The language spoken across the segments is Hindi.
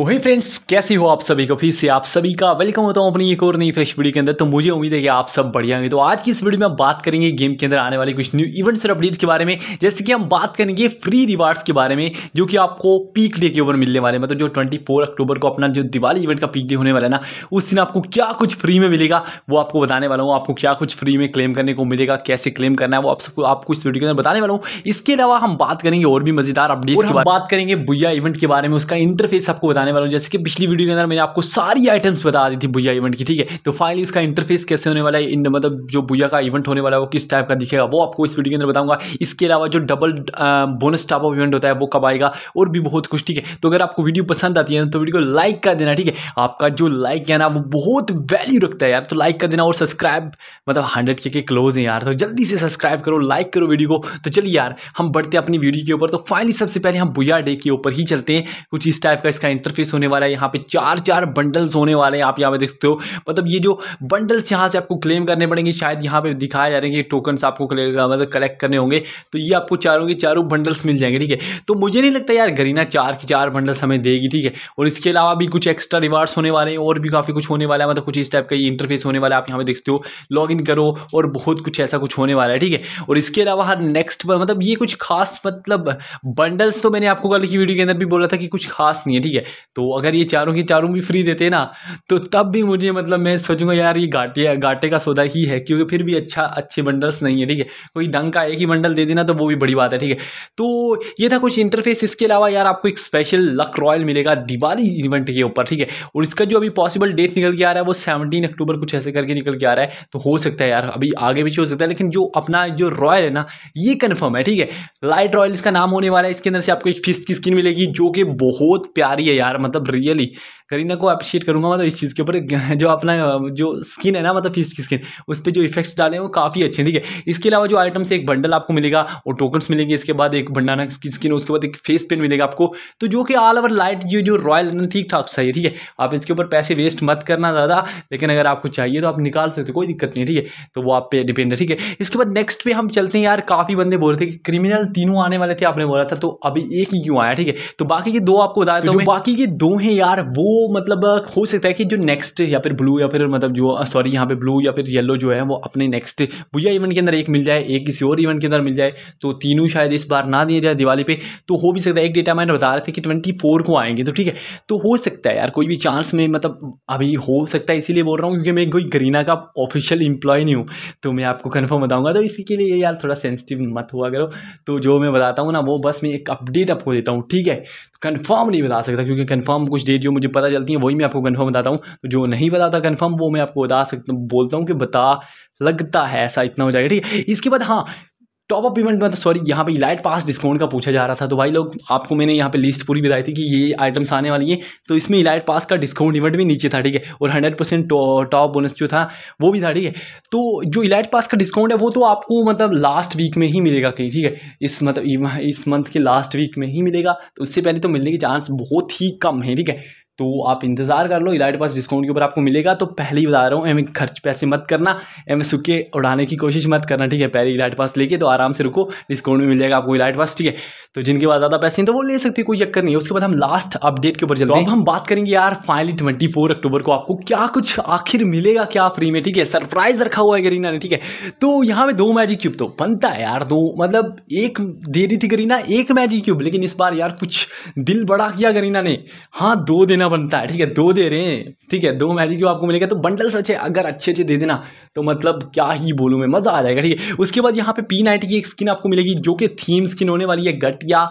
तो हे फ्रेंड्स कैसे हो आप सभी को फिर से आप सभी का वेलकम होता हूँ अपनी एक और नई फ्रेश वीडियो के अंदर तो मुझे उम्मीद है कि आप सब बढ़िया होंगे तो आज की इस वीडियो में हम बात करेंगे गेम के अंदर आने वाले कुछ न्यू इवेंट्स और अपडेट्स के बारे में जैसे कि हम बात करेंगे फ्री रिवार्ड्स के बारे में जो कि आपको पीक डे के ऊपर मिलने वाले मतलब जो ट्वेंटी अक्टूबर को अपना जो दिवाली इवेंट का पीक डे होने वाला है ना उस दिन आपको क्या कुछ फ्री में मिलेगा वो आपको बताने वाला हूँ आपको क्या कुछ फ्री में क्लेम करने को मिलेगा कैसे क्लेम करना है वो आप सबको आपको इस वीडियो के अंदर बताने वाला हूँ इसके अलावा हम बात करेंगे और भी मजेदार अपडेट्स की बात करेंगे बुया इवेंट के बारे में उसका इंटरफेस आपको बताने बताने वाला हूँ जैसे कि पिछली वीडियो के अंदर मैंने आपको सारी आइटम्स बता दी थी भुया इवेंट की ठीक है तो फाइनली इसका इंटरफेस कैसे होने वाला है इन मतलब जो भुया का इवेंट होने वाला है वो किस टाइप का दिखेगा वो आपको इस वीडियो के अंदर बताऊंगा इसके अलावा जो double bonus type of event होता है वो कब आएगा और भी बहुत कुछ ठीक है तो अगर आपको वीडियो पसंद आती है तो वीडियो को लाइक कर देना ठीक है आपका जो लाइक है ना वो बहुत वैल्यू रखता है यार तो लाइक कर देना और सब्सक्राइब मतलब हंड्रेड के क्लोज है यार तो जल्दी से सब्सक्राइब करो लाइक करो वीडियो को तो चलिए यार हम बढ़ते अपनी वीडियो के ऊपर तो फाइनली सबसे पहले हम भुया डे के ऊपर ही चलते हैं कुछ इस टाइप का इसका इंटर इंटरफेस होने वाला है यहाँ पे चार चार बंडल्स होने वाले हैं आप यहाँ पे देखते हो मतलब ये जो बंडल्स यहाँ से आपको क्लेम करने पड़ेंगे शायद यहाँ पे दिखाए जा रहे हैं कि टोकन्स आपको मतलब कलेक्ट करने होंगे तो ये आपको चारों के चारों बंडल्स मिल जाएंगे ठीक है तो मुझे नहीं लगता यार गरीना चार के चार बंडल्स हमें देगी ठीक है और इसके अलावा भी कुछ एक्स्ट्रा रिवार्ड्स होने वाले हैं और भी काफ़ी कुछ होने वाला है मतलब कुछ इस टाइप का ये इंटरफेस होने वाला है आप यहाँ पे देखते हो लॉग इन करो और बहुत कुछ ऐसा कुछ होने वाला है ठीक है और इसके अलावा हर नेक्स्ट मतलब ये कुछ खास मतलब बंडल्स तो मैंने आपको कल की वीडियो के अंदर भी बोला था कि कुछ खास नहीं है ठीक है तो अगर ये चारों की चारों भी फ्री देते ना तो तब भी मुझे मतलब मैं सोचूंगा यार ये घाटे घाटे का सौदा ही है क्योंकि फिर भी अच्छा अच्छे बंडल्स नहीं है ठीक है कोई डंग का एक ही बंडल दे देना तो वो भी बड़ी बात है ठीक है तो ये था कुछ इंटरफेस इसके अलावा यार आपको एक स्पेशल लक रॉयल मिलेगा दिवाली इवेंट के ऊपर ठीक है और इसका जो अभी पॉसिबल डेट निकल के आ रहा है वो सेवनटीन अक्टूबर कुछ ऐसे करके निकल के आ रहा है तो हो सकता है यार अभी आगे पीछे हो सकता है लेकिन जो अपना जो रॉयल है ना ये कन्फर्म है ठीक है लाइट रॉयल इसका नाम होने वाला है इसके अंदर से आपको एक फिस्ट की स्किन मिलेगी जो कि बहुत प्यारी है यार are मतलब really करीना को अप्रिशिएट करूँगा मतलब इस चीज़ के ऊपर जो अपना जो स्किन है ना मतलब फीस की स्किन उस पर जो इफेक्ट्स डाले हैं वो काफ़ी अच्छे हैं ठीक है इसके अलावा जो आइटम्स एक बंडल आपको मिलेगा और टोकन्स मिलेंगे इसके बाद एक बंडाना की स्किन उसके बाद एक फेस पेन मिलेगा आपको तो जो कि ऑल ओवर लाइट ये जो रॉयल ठीक ठाक सही है ठीक है आप इसके ऊपर पैसे वेस्ट मत करना ज़्यादा लेकिन अगर आपको चाहिए तो आप निकाल सकते हो कोई दिक्कत नहीं ठीक है तो वो आप पे डिपेंड है ठीक है इसके बाद नेक्स्ट पे हम चलते हैं यार काफ़ी बंदे बोल रहे थे कि क्रिमिनल तीनों आने वाले थे आपने बोला था तो अभी एक ही क्यों आया ठीक है तो बाकी के दो आपको बताया तो बाकी के दो हैं यार वो मतलब हो सकता है कि जो नेक्स्ट या फिर ब्लू या फिर मतलब जो सॉरी यहाँ पे ब्लू या फिर येलो जो है वो अपने नेक्स्ट भुया इवेंट के अंदर एक मिल जाए एक किसी और इवेंट के अंदर मिल जाए तो तीनों शायद इस बार ना दिए जाए दिवाली पे तो हो भी सकता है एक डेटा माइंड बता रहे थे कि ट्वेंटी फोर को आएंगे तो ठीक है तो हो सकता है यार कोई भी चांस में मतलब अभी हो सकता है इसीलिए बोल रहा हूँ क्योंकि मैं कोई गरीना का ऑफिशियल इंप्लॉय नहीं हूँ तो मैं आपको कन्फर्म बताऊँगा तो इसी के लिए यार थोड़ा सेंसिटिव मत हुआ करो तो जो मैं बताता हूँ ना वो बस मैं एक अपडेट आपको देता हूँ ठीक है कंफर्म नहीं बता सकता क्योंकि कंफर्म कुछ डेट जो मुझे पता चलती है वही मैं आपको कंफर्म बताता हूँ तो जो नहीं बताता कंफर्म वो मैं आपको बता सकता बोलता हूँ कि बता लगता है ऐसा इतना हो जाएगा ठीक है इसके बाद हाँ टॉप अप इवेंट मतलब सॉरी यहाँ पे इलाइट पास डिस्काउंट का पूछा जा रहा था तो भाई लोग आपको मैंने यहाँ पे लिस्ट पूरी बताई थी कि ये आइटम्स आने वाली हैं तो इसमें इलाइट पास का डिस्काउंट इवेंट भी नीचे था ठीक है और हंड्रेड परसेंट टॉप बोनस जो था वो भी था ठीक है तो जो इलाइट पास का डिस्काउंट है वो तो आपको मतलब लास्ट वीक में ही मिलेगा कहीं ठीक है इस मतलब इस मंथ के लास्ट वीक में ही मिलेगा तो उससे पहले तो मिलने के चांस बहुत ही कम है ठीक है तो आप इंतज़ार कर लो इलाइट पास डिस्काउंट के ऊपर आपको मिलेगा तो पहले ही बता रहा हूँ एम खर्च पैसे मत करना एम सुखे उड़ाने की कोशिश मत करना ठीक है पहले इलाइट पास लेके तो आराम से रुको डिस्काउंट में मिल जाएगा आपको इलाइट पास ठीक है तो जिनके पास ज़्यादा पैसे हैं तो वो ले सकते हैं कोई चक्कर नहीं है उसके बाद हम लास्ट अपडेट के ऊपर चलते तो हैं अब हम बात करेंगे यार फाइनली ट्वेंटी फोर अक्टूबर को आपको क्या कुछ आखिर मिलेगा क्या फ्री में ठीक है सरप्राइज रखा हुआ है गरीना ने ठीक है तो यहाँ पे दो मैजिक क्यूब तो बनता है यार दो मतलब एक दे रही थी गरीना एक मैजिक क्यूब लेकिन इस बार यार कुछ दिल बड़ा किया गरीना ने हाँ दो देना कितना बनता है ठीक है दो दे रहे हैं ठीक है दो मैजिक क्यूब आपको मिलेगा तो बंडल्स अच्छे अगर अच्छे अच्छे दे देना तो मतलब क्या ही बोलूँ मैं मज़ा आ जाएगा ठीक है उसके बाद यहाँ पे पी नाइट की एक स्किन आपको मिलेगी जो कि थीम स्किन होने वाली है गटिया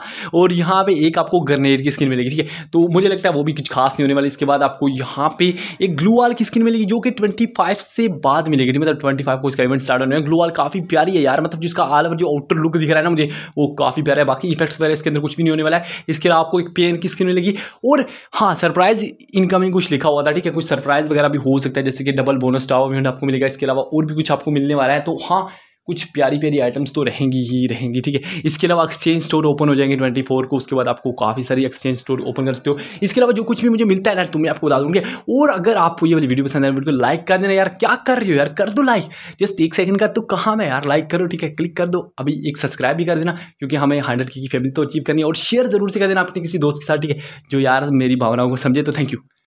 और यहाँ पे एक आपको ग्रनेड की स्किन मिलेगी ठीक है तो मुझे लगता है वो भी कुछ खास नहीं होने वाली इसके बाद आपको यहाँ पे एक ग्लू वाल की स्किन मिलेगी जो कि ट्वेंटी से बाद मिलेगी ठीक मतलब ट्वेंटी को इसका इवेंट स्टार्ट होने वाला ग्लू वाल काफ़ी प्यारी है यार मतलब जिसका आल जो आउटर लुक दिख रहा है ना मुझे वो काफ़ी प्यारा है बाकी इफेक्ट्स वगैरह इसके अंदर कुछ भी नहीं होने वाला है इसके अलावा आपको एक पेन की स्किन मिलेगी और हाँ सरप्राइज सरप्राइज इनकमिंग कुछ लिखा हुआ था ठीक है कुछ सरप्राइज वगैरह भी हो सकता है जैसे कि डबल बोनस टावर आपको मिलेगा इसके अलावा और भी कुछ आपको मिलने वाला है तो हाँ कुछ प्यारी प्यारी आइटम्स तो रहेंगी ही रहेंगी ठीक है इसके अलावा एक्सचेंज स्टोर ओपन हो जाएंगे ट्वेंटी फोर को उसके बाद आपको काफ़ी सारी एक्सचेंज स्टोर ओपन कर सकते हो इसके अलावा जो कुछ भी मुझे मिलता है ना तुम्हें आपको बता दूंगे और अगर आपको ये वाली वीडियो पसंद आए वीडियो को लाइक कर देना यार क्या कर रहे हो यार कर दो लाइक जस्ट एक सेकंड का तो कहाँ मैं यार लाइक करो ठीक है क्लिक कर दो अभी एक सब्सक्राइब भी कर देना क्योंकि हमें हंड्रेड की फैमिली तो अचीव करनी है और शेयर जरूर से कर देना अपने किसी दोस्त के साथ ठीक है जो यार मेरी भावनाओं को समझे तो थैंक यू